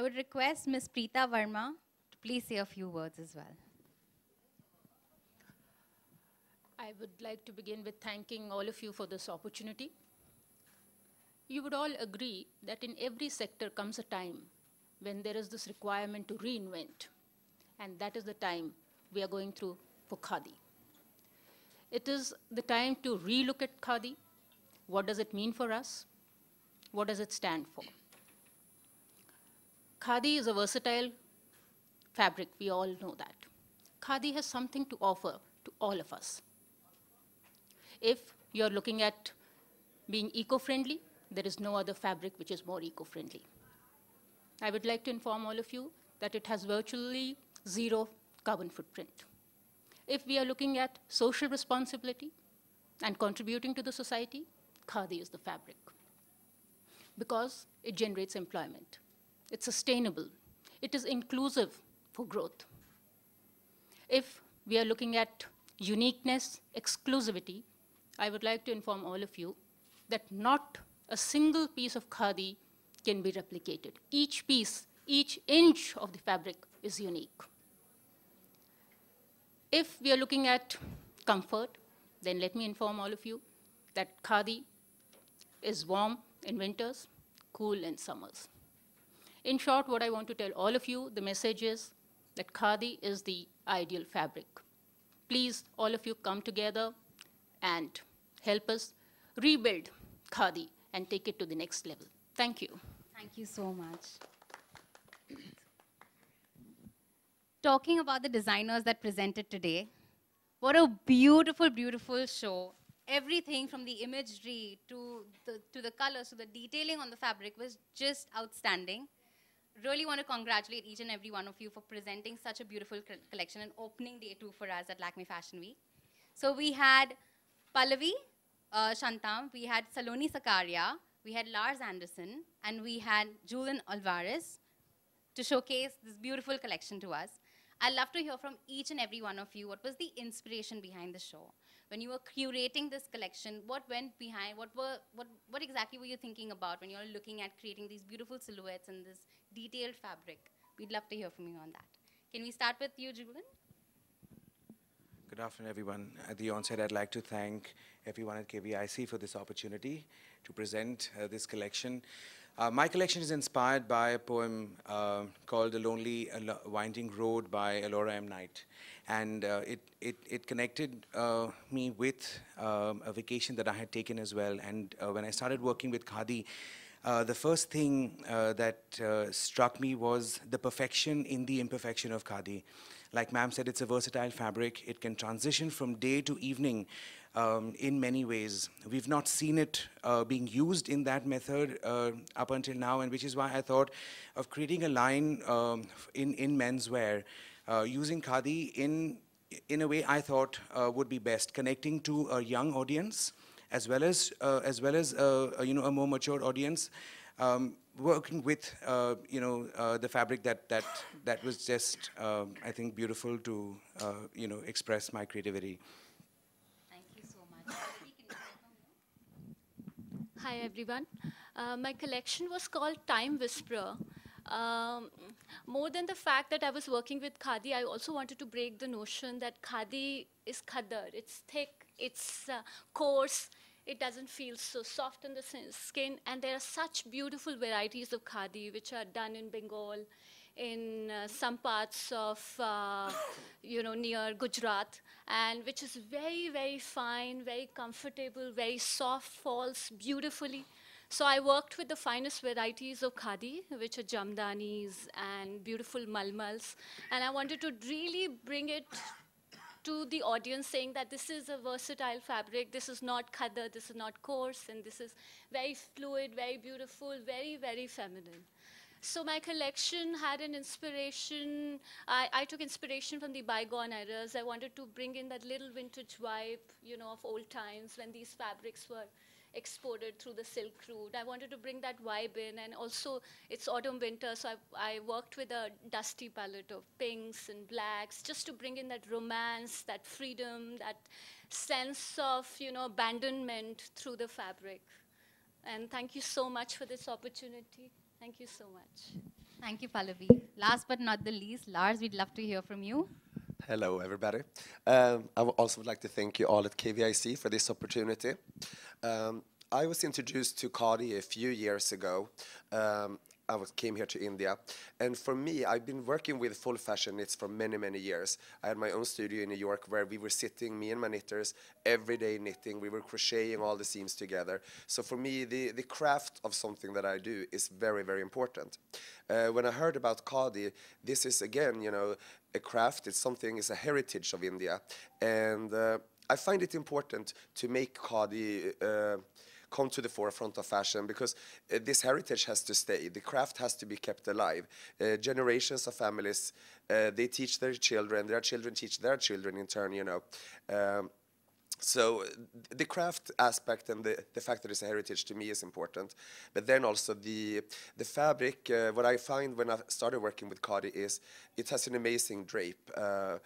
I would request Ms. Preeta Verma to please say a few words as well. I would like to begin with thanking all of you for this opportunity. You would all agree that in every sector comes a time when there is this requirement to reinvent, and that is the time we are going through for khadi. It is the time to relook at khadi. What does it mean for us? What does it stand for? Khadi is a versatile fabric, we all know that. Khadi has something to offer to all of us. If you're looking at being eco-friendly, there is no other fabric which is more eco-friendly. I would like to inform all of you that it has virtually zero carbon footprint. If we are looking at social responsibility and contributing to the society, khadi is the fabric because it generates employment it's sustainable, it is inclusive for growth. If we are looking at uniqueness, exclusivity, I would like to inform all of you that not a single piece of khadi can be replicated. Each piece, each inch of the fabric is unique. If we are looking at comfort, then let me inform all of you that khadi is warm in winters, cool in summers. In short, what I want to tell all of you, the message is that khadi is the ideal fabric. Please, all of you, come together and help us rebuild khadi and take it to the next level. Thank you. Thank you so much. Talking about the designers that presented today, what a beautiful, beautiful show. Everything from the imagery to the, to the colors to the detailing on the fabric was just outstanding really want to congratulate each and every one of you for presenting such a beautiful collection and opening day two for us at Lakme Fashion Week. So we had Pallavi uh, Shantam, we had Saloni Sakaria, we had Lars Anderson, and we had Julian Alvarez to showcase this beautiful collection to us. I'd love to hear from each and every one of you what was the inspiration behind the show when you were curating this collection, what went behind, what, were, what, what exactly were you thinking about when you were looking at creating these beautiful silhouettes and this detailed fabric? We'd love to hear from you on that. Can we start with you, Julian? Good afternoon, everyone. At the onset, I'd like to thank everyone at KVIC for this opportunity to present uh, this collection. Uh, my collection is inspired by a poem uh, called The Lonely uh, Winding Road by Elora M. Knight. And uh, it, it, it, connected uh, me with um, a vacation that I had taken as well. And uh, when I started working with Khadi, the first thing that struck me was the perfection in the imperfection of Khadi. Like ma'am said, it's a versatile fabric. It can transition from day to evening um, in many ways. We've not seen it uh, being used in that method uh, up until now, and which is why I thought of creating a line um, in, in menswear uh, using khadi in, in a way I thought uh, would be best, connecting to a young audience as well as, uh, as, well as uh, you know, a more mature audience. Um, working with uh, you know uh, the fabric that that that was just um, I think beautiful to uh, you know express my creativity. Hi, everyone. Uh, my collection was called Time Whisperer. Um, more than the fact that I was working with khadi, I also wanted to break the notion that khadi is khadar. It's thick, it's uh, coarse, it doesn't feel so soft on the skin. And there are such beautiful varieties of khadi which are done in Bengal, in uh, some parts of, uh, you know, near Gujarat and which is very, very fine, very comfortable, very soft, falls beautifully. So I worked with the finest varieties of khadi, which are jamdanis and beautiful malmals. And I wanted to really bring it to the audience saying that this is a versatile fabric, this is not khadda, this is not coarse, and this is very fluid, very beautiful, very, very feminine. So my collection had an inspiration. I, I, took inspiration from the bygone eras. I wanted to bring in that little vintage vibe, you know, of old times when these fabrics were exported through the Silk Route. I wanted to bring that vibe in, and also it's autumn winter, so I, I worked with a dusty palette of pinks and blacks just to bring in that romance, that freedom, that sense of you know abandonment through the fabric. And thank you so much for this opportunity. Thank you so much. Thank you, Pallavi. Last but not the least, Lars, we'd love to hear from you. Hello, everybody. Um, I also would like to thank you all at KVIC for this opportunity. Um, I was introduced to Kadi a few years ago, um, I was came here to India, and for me, I've been working with full fashionists for many many years. I had my own studio in New York where we were sitting, me and my knitters, every day knitting. We were crocheting all the seams together. So for me, the the craft of something that I do is very very important. Uh, when I heard about Khadi, this is again you know a craft. It's something. It's a heritage of India, and uh, I find it important to make Khadi. Uh, come to the forefront of fashion because uh, this heritage has to stay. The craft has to be kept alive. Uh, generations of families, uh, they teach their children, their children teach their children in turn, you know. Um, so the craft aspect and the, the fact that it's a heritage to me is important. But then also the the fabric, uh, what I find when I started working with Khadi is it has an amazing drape. Uh,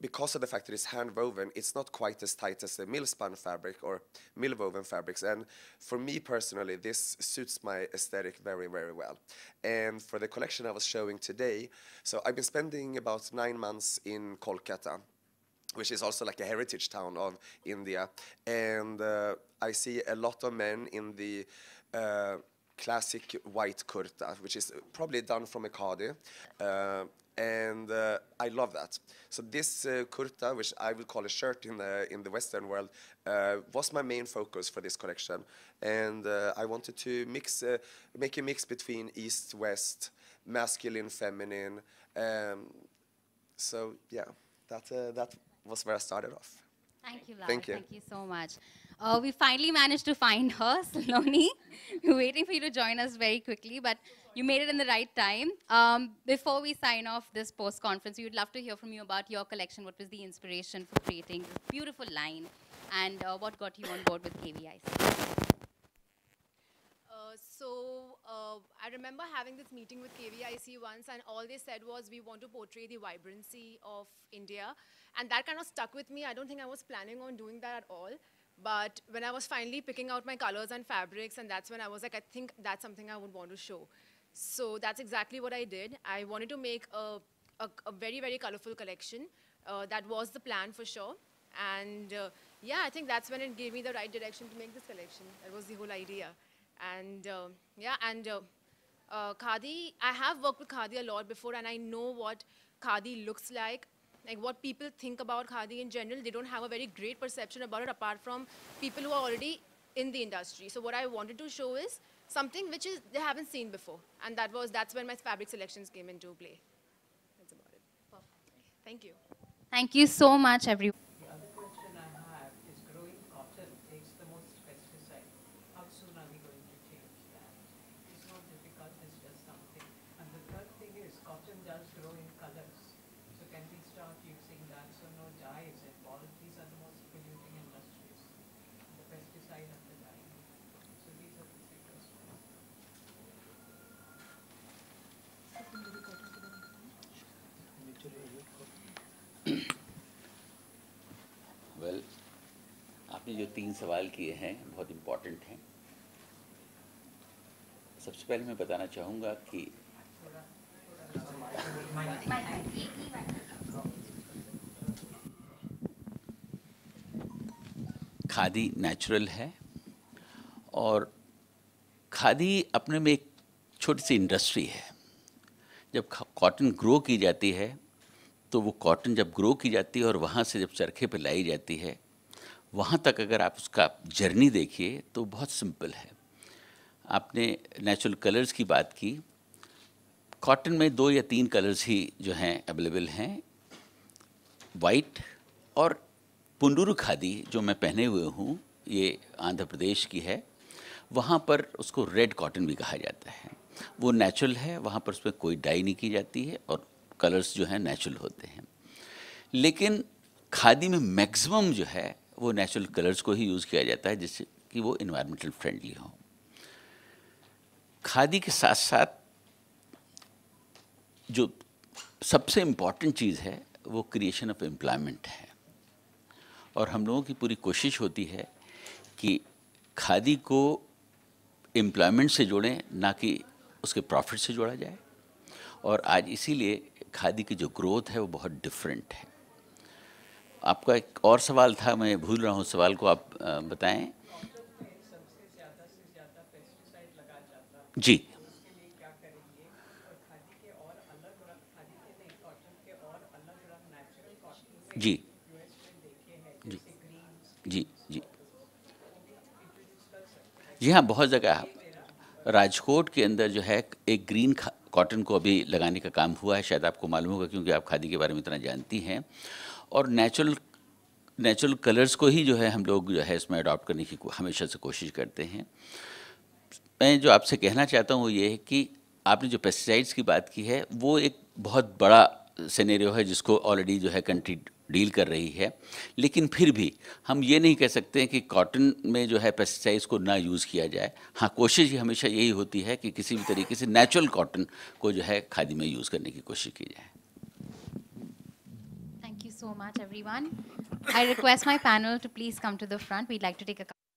because of the fact that it's hand woven, it's not quite as tight as the mill spun fabric or mill woven fabrics. And for me personally, this suits my aesthetic very, very well. And for the collection I was showing today, so I've been spending about nine months in Kolkata, which is also like a heritage town of India. And uh, I see a lot of men in the uh, classic white kurta, which is probably done from a kadi. Uh, and uh, I love that. So this uh, kurta, which I would call a shirt in the in the Western world, uh, was my main focus for this collection, and uh, I wanted to mix, uh, make a mix between East West, masculine, feminine. Um, so yeah, that uh, that was where I started off. Thank you, Lara. Thank you. Thank you so much. Uh, we finally managed to find her, Saloni. we are waiting for you to join us very quickly, but you made it in the right time. Um, before we sign off this post-conference, we would love to hear from you about your collection. What was the inspiration for creating this beautiful line, and uh, what got you on board with KVIC? Uh, so I remember having this meeting with KVIC once, and all they said was, we want to portray the vibrancy of India. And that kind of stuck with me. I don't think I was planning on doing that at all. But when I was finally picking out my colors and fabrics, and that's when I was like, I think that's something I would want to show. So that's exactly what I did. I wanted to make a, a, a very, very colorful collection. Uh, that was the plan for sure. And uh, yeah, I think that's when it gave me the right direction to make this collection. That was the whole idea. And uh, yeah, and uh, uh, khadi. I have worked with khadi a lot before, and I know what khadi looks like. Like what people think about khadi in general, they don't have a very great perception about it apart from people who are already in the industry. So what I wanted to show is something which is they haven't seen before, and that was that's when my fabric selections came into play. That's about it. Perfect. Thank you. Thank you so much, everyone. आपने जो तीन सवाल किए हैं बहुत important हैं सबसे पहले मैं बताना चाहूँगा कि खादी नेचुरल है और खादी अपने में एक छोटी सी इंडस्ट्री है जब कॉटन ग्रो की जाती है तो वो कॉटन जब ग्रो की जाती है और वहाँ से जब चरखे पे लाई जाती है वहाँ तक अगर आप उसका जर्नी देखिए तो बहुत सिंपल है आपने नेचुरल कलर्स की बात की कॉटन में दो या तीन कलर्स ही जो हैं अवेलेबल हैं वाइट और पुंडुरु खादी जो मैं पहने हुए हूँ ये आंध्र प्रदेश की है वहाँ पर उसको रेड कॉटन भी कहा जाता है वो नेचुरल है वहाँ पर उसमें कोई डाई नहीं की जाती है और कलर्स जो हैं नेचुरल होते हैं लेकिन खादी में मैक्सिमम जो है वो नेचुरल कलर्स को ही यूज़ किया जाता है जिससे कि वो इन्वायरमेंटल फ्रेंडली हों खादी के साथ साथ जो सबसे इम्पॉर्टेंट चीज़ है वो क्रिएशन ऑफ एम्प्लॉयमेंट है और हम लोगों की पूरी कोशिश होती है कि खादी को एम्प्लॉयमेंट से जोड़ें ना कि उसके प्रॉफिट से जोड़ा जाए और आज इसीलिए खादी की जो ग्रोथ है वो बहुत डिफरेंट है आपका एक और सवाल था मैं भूल रहा हूँ सवाल को आप बताएं जी जी जी जी जी जी हाँ बहुत जगह राजकोट के अंदर जो है एक ग्रीन खा, कॉटन को अभी लगाने का काम हुआ है शायद आपको मालूम होगा क्योंकि आप खादी के बारे में इतना जानती हैं और नेचुरल नेचुरल कलर्स को ही जो है हम लोग जो है इसमें अडॉप्ट करने की हमेशा से कोशिश करते हैं मैं जो आपसे कहना चाहता हूँ वो ये है कि आपने जो पेस्टिसाइड्स की बात की है वो एक बहुत बड़ा सिनेरियो है जिसको ऑलरेडी जो है कंट्री डील कर रही है लेकिन फिर भी हम ये नहीं कह सकते हैं कि कॉटन में जो है पेस्टिसाइड्स को ना यूज़ किया जाए हाँ कोशिश हमेशा यही होती है कि किसी भी तरीके से नेचुरल कॉटन को जो है खादी में यूज़ करने की कोशिश की जाए thank you so much everyone. I request my panel to please come to the front we like to take a